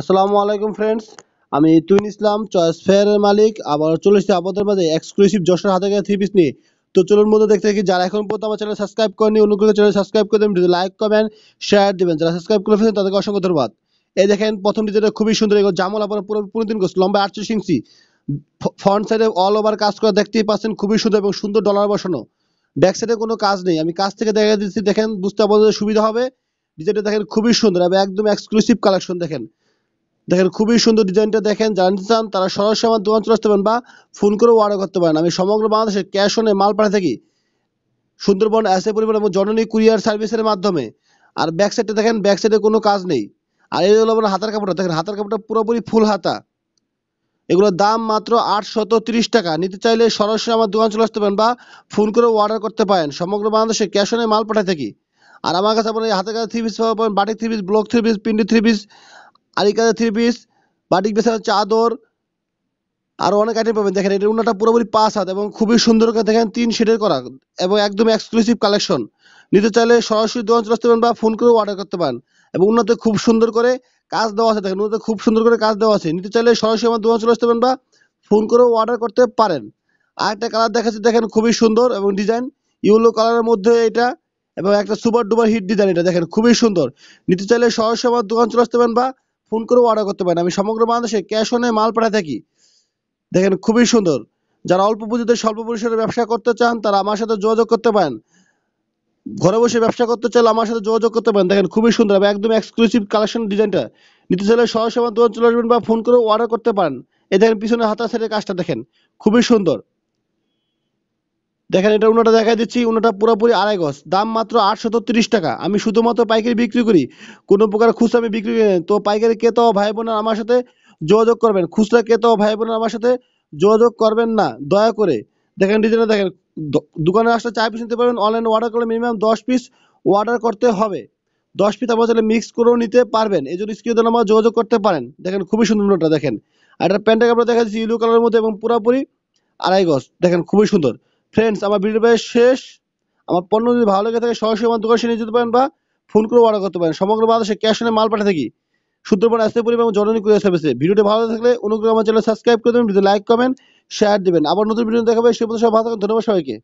আসসালামু আলাইকুম ফ্রেন্ডস আমি তুইন ইসলাম চয়েস ফেয়ারের মালিক আবার চলে এসেছি আপনাদের মাঝে এক্সক্লুসিভ যশোর হাতে গেছে থ্রি পিস নিয়ে তো চলুন মধ্যে দেখতে থাকি যারা এখন পর্যন্ত আমার চ্যানেল সাবস্ক্রাইব করেনি অনুগ্রহ চ্যানেল সাবস্ক্রাইব করে দেবেন লাইক কমেন্ট শেয়ার দেবেন যারা সাবস্ক্রাইব করে ফেলেন তাদেরকে অসংখ্য ধন্যবাদ এই দেখেন প্রথম ডিজাইনটা খুবই সুন্দর এগুলো জামল আপনার পুরো পুরো দিন করছে লম্বা আটচল্লিশ ইঞ্চি ফ্রন্ট সাইডে অল ওভার কাজ করা দেখতেই পাচ্ছেন খুবই সুন্দর এবং সুন্দর ডলার বসানো ব্যাক সাইডে কোনো কাজ নেই আমি কাজ থেকে দেখা দিচ্ছি দেখেন বুঝতে আপনাদের সুবিধা হবে ডিজাইনটা দেখেন খুবই সুন্দর এবং একদম এক্সক্লুসিভ কালেকশন দেখেন দেখেন খুবই সুন্দর ডিজাইনটা দেখেন জানতে চান তারা সরাসরি আমার দোকান চলে আসতে পারেন বা ফোন করেও অর্ডার করতে পারেন আমি সমগ্র বাংলাদেশে ক্যাশ অনে মাল পাঠিয়ে থাকি সুন্দরবন অ্যাসে পরিবার এবং জননী কুরিয়ার সার্ভিসের মাধ্যমে আর ব্যাক সাইডে দেখেন ব্যাক সাইডে কোনো কাজ নেই আর এই হলো আমার হাতার কাপড়টা দেখেন হাতার কাপড়টা পুরোপুরি ফুল হাতা এগুলোর দাম মাত্র আটশত তিরিশ টাকা নিতে চাইলে সরাসরি আমার দোকান চলে আসতে পারেন বা ফোন করে অর্ডার করতে পারেন সমগ্র বাংলাদেশে ক্যাশ অনে মাল পাঠিয়ে থাকি আর আমার কাছে আপনার হাতের কাছে থ্রি পিস পাবেন batik three piece block three piece পিন্ডি থ্রি পিস আর কাজের থ্রি পিস বাটিক বেসার চাদর আরও অনেক আইটেম পাবেন দেখেন এটার উন্নাটা পুরোপুরি পাঁচ হাত এবং খুবই সুন্দর করে দেখেন তিন শেডের করা এবং একদম এক্সক্লুসিভ কালেকশন নিতে চাইলে সরাসরি দোকান চলে আসতে পারেন বা ফোন করেও অর্ডার করতে পারেন এবং উন্নত খুব সুন্দর করে কাজ দেওয়া আছে দেখেন উন্নত খুব সুন্দর করে কাজ দেওয়া আছে নিতে চাইলে সরাসরি আমার দোকান চলে আসতে পারেন বা ফোন করেও অর্ডার করতে পারেন আর একটা কালার দেখাচ্ছি দেখেন খুবই সুন্দর এবং ডিজাইন ইয়েলো কালারের মধ্যে এটা এবং একটা সুপার ডুপার হিট ডিজাইন এটা দেখেন খুবই সুন্দর নিতে চাইলে সরাসরি আমার দোকান চলে আসতে পারেন বা ফোন করেও অর্ডার করতে পারেন আমি সমগ্র বাংলাদেশে ক্যাশ অনে মাল পাঠাই থাকি দেখেন খুবই সুন্দর যারা অল্প পুঁজিতে স্বল্প পরিসরে ব্যবসা করতে চান তারা আমার সাথে যোগাযোগ করতে পারেন ঘরে বসে ব্যবসা করতে চাইলে আমার সাথে যোগাযোগ করতে পারেন দেখেন খুবই সুন্দর এবং একদম এক্সক্লুসিভ কালেকশন ডিজাইনটা নিতে চাইলে সহজ সেবা চলে আসবেন বা ফোন করেও অর্ডার করতে পারেন এ দেখেন পিছনে হাতা সাইডের কাজটা দেখেন খুবই সুন্দর দেখেন এটা উনাটা দেখা দিচ্ছি উনাটা পুরোপুরি আড়াই গজ দাম মাত্র আটশত তিরিশ টাকা আমি শুধুমাত্র পাইকারি বিক্রি করি কোনো প্রকার খুচরা আমি বিক্রি করি তো পাইকারি কে তো ভাই বোন আমার সাথে যোগাযোগ করবেন খুচরা কে তো ভাই বোন আমার সাথে যোগাযোগ করবেন না দয়া করে দেখেন ডিজাইনটা দেখেন দোকানে আসলে চার পিস নিতে পারবেন অনলাইনে অর্ডার করলে মিনিমাম দশ পিস অর্ডার করতে হবে দশ পিস আপনার মিক্স করেও নিতে পারবেন এই জন্য স্ক্রিনে আমার যোগাযোগ করতে পারেন দেখেন খুবই সুন্দর নোটটা দেখেন আর এটা প্যান্টটাকে কাপড় দেখা যাচ্ছে ইউলো কালারের মধ্যে এবং পুরোপুরি আড়াই গজ দেখেন খুবই সুন্দর ফ্রেন্ডস আমার ভিডিও প্রায় শেষ আমার পণ্য যদি ভালো লেগে থাকে সরাসরি আমার দোকানে নিয়ে যেতে পারেন বা ফোন করে অর্ডার করতে পারেন সমগ্র বাংলাদেশে ক্যাশ অনে মাল পাঠাতে থাকি সুন্দরবন আসতে পরিবার এবং জননী কুরিয়ার সার্ভিসে ভিডিওটি ভালো থাকলে অনুগ্রহ আমার চ্যানেল সাবস্ক্রাইব করে দেবেন ভিডিও লাইক কমেন্ট শেয়ার দেবেন আবার নতুন ভিডিও দেখাবে সে পর্যন্ত সব ভালো থাকুন ধন্যবাদ সবাইকে